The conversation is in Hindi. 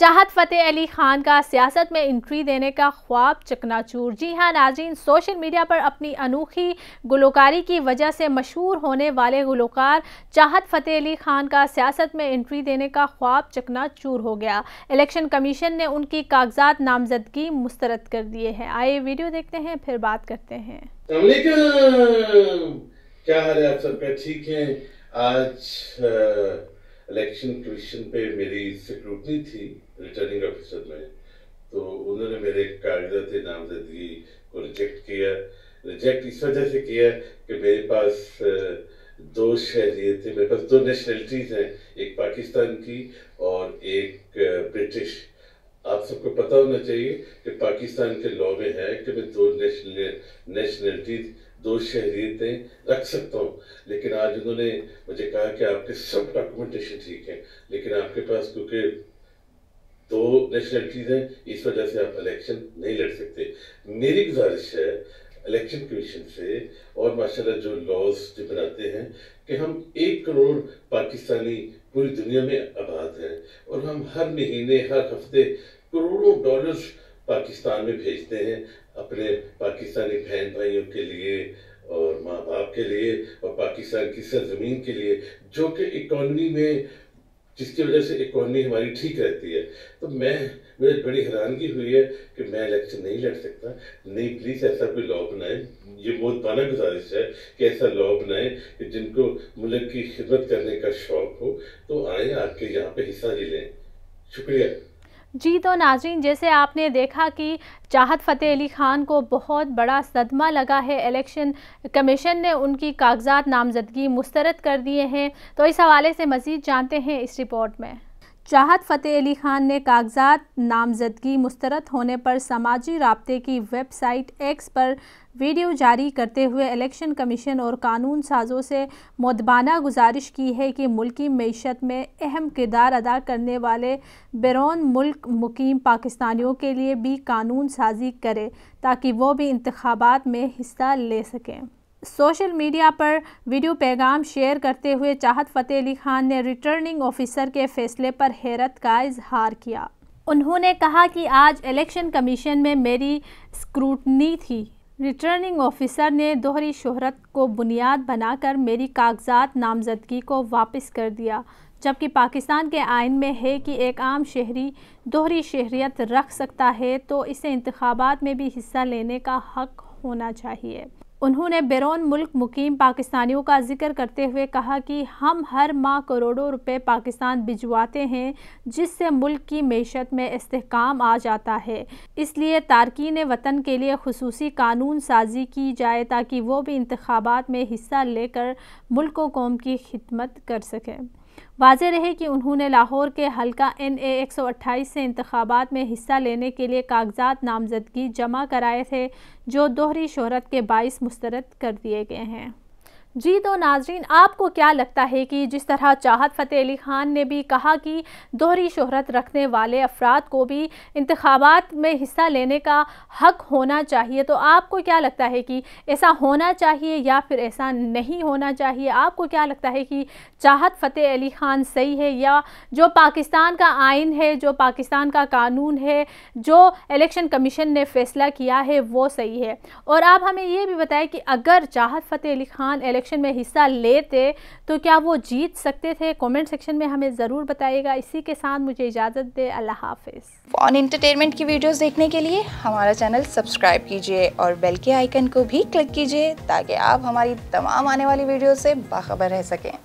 चाहत फ़तेह अली खान का सियासत में एंट्री देने का ख्वाब चकनाचूर जी हाँ नाजीन सोशल मीडिया पर अपनी अनोखी गुलकारी की वजह से मशहूर होने वाले गुलकार चाहत फ़तेह अली खान का सियासत में एंट्री देने का ख्वाब चकनाचूर हो गया इलेक्शन कमीशन ने उनकी कागजात नामजदगी मुस्तरद कर दिए हैं आइए वीडियो देखते हैं फिर बात करते हैं इलेक्शन कमीशन पे मेरी सिक्योरिटी थी रिटर्निंग ऑफिसर में तो उन्होंने मेरे कागजात नामजदगी को रिजेक्ट किया रिजेक्ट इस वजह से किया कि मेरे पास दो शहरीत थे मेरे पास दो नेशनलिटीज़ हैं एक पाकिस्तान की और एक ब्रिटिश आप सबको पता होना चाहिए कि पाकिस्तान के लॉ में है कि मैं दो नेशनल नेशनलिटीज दो शहरीतें रख सकता हूँ लेकिन आज उन्होंने मुझे कहा कि आपके सब डॉक्यूमेंटेशन ठीक है लेकिन आपके पास क्योंकि तो चीज है इस वजह से आप इलेक्शन नहीं लड़ सकते मेरी गुजारिश है इलेक्शन कमीशन से और माशाल्लाह जो लॉज जो बनाते हैं कि हम एक करोड़ पाकिस्तानी पूरी दुनिया में आबाद हैं और हम हर महीने हर हफ्ते करोड़ों डॉलर्स पाकिस्तान में भेजते हैं अपने पाकिस्तानी बहन भाइयों के लिए और माँ बाप के लिए और पाकिस्तान की सरजमीन के लिए जो कि इकॉनमी में जिसकी वजह से इकोनॉमी हमारी ठीक रहती है तो मैं मुझे बड़ी हैरानगी हुई है कि मैं इलेक्शन नहीं लड़ सकता नहीं प्लीज़ ऐसा कोई लॉ बनाए ये बहुत पाना गुजारिश है कि ऐसा लॉ बनाए कि जिनको मुल्क की खिदमत करने का शौक हो तो आए आके यहाँ पे हिस्सा ले लें शुक्रिया जी तो नाजरीन जैसे आपने देखा कि चाहत फ़तेह अली ख़ान को बहुत बड़ा सदमा लगा है इलेक्शन कमीशन ने उनकी कागजात नामजदगी मुस्तरद कर दिए हैं तो इस हवाले से मज़ीद जानते हैं इस रिपोर्ट में चाहत फ़तेह अली खान ने कागजात नामजदगी मुस्तरद होने पर समाजी रबते की वेबसाइट एक्स पर वीडियो जारी करते हुए इलेक्शन कमीशन और कानून साजों से मदबाना गुजारिश की है कि मुल्की मीशत में अहम किरदार अदा करने वाले बैरून मुल्क मुकीम पाकिस्तानियों के लिए भी कानून साजी करे ताकि वो भी इंतबात में हिस्सा ले सकें सोशल मीडिया पर वीडियो पैगाम शेयर करते हुए चाहत फ़तेह अली खान ने रिटर्निंग ऑफिसर के फैसले पर हैरत का इजहार किया उन्होंने कहा कि आज इलेक्शन कमीशन में मेरी स्क्रूटनी थी रिटर्निंग ऑफिसर ने दोहरी शोहरत को बुनियाद बनाकर मेरी कागजात नामजदगी को वापस कर दिया जबकि पाकिस्तान के आइन में है कि एक आम शहरी दोहरी शहरीत रख सकता है तो इसे इंतबात में भी हिस्सा लेने का हक होना चाहिए उन्होंने बैरून मुल्क मुकीम पाकिस्तानियों का जिक्र करते हुए कहा कि हम हर माह करोड़ों रुपए पाकिस्तान भिजवाते हैं जिससे मुल्क की मीशत में इसकाम आ जाता है इसलिए तारकिन वतन के लिए खसूस कानून साजी की जाए ताकि वो भी इंतबात में हिस्सा लेकर मुल्क व कौम की खिदमत कर सकें वाज रहे कि उन्होंने लाहौर के हलका एन ए एक सौ अट्ठाईस से इंतबात में हिस्सा लेने के लिए कागजात नामजदगी जमा कराए थे जो दोहरी शहरत के बाईस मुस्तरद कर दिए गए हैं जी तो नाजरीन आपको क्या लगता है कि जिस तरह चाहत फ़तेह अली ख़ान ने भी कहा कि दोहरी शहरत रखने वाले अफराद को भी इंतबात में हिस्सा लेने का हक होना चाहिए तो आपको क्या लगता है कि ऐसा होना चाहिए या फिर ऐसा नहीं होना चाहिए आपको क्या लगता है कि चाहत फ़तेह अली ख़ान सही है या जो पाकिस्तान का आइन है जो पाकिस्तान का कानून है जो इलेक्शन कमीशन ने फ़ैसला किया है वो सही है और आप हमें ये भी बताएं कि अगर चाहत फ़तेह अली ख़ान इलेक्शन में हिस्सा लेते तो क्या वो जीत सकते थे कमेंट सेक्शन में हमें ज़रूर बताइएगा इसी के साथ मुझे इजाज़त दे अल्लाह हाफिज़ ऑन इंटरटेनमेंट की वीडियोस देखने के लिए हमारा चैनल सब्सक्राइब कीजिए और बेल के आइकन को भी क्लिक कीजिए ताकि आप हमारी तमाम आने वाली वीडियो से बाखबर रह सकें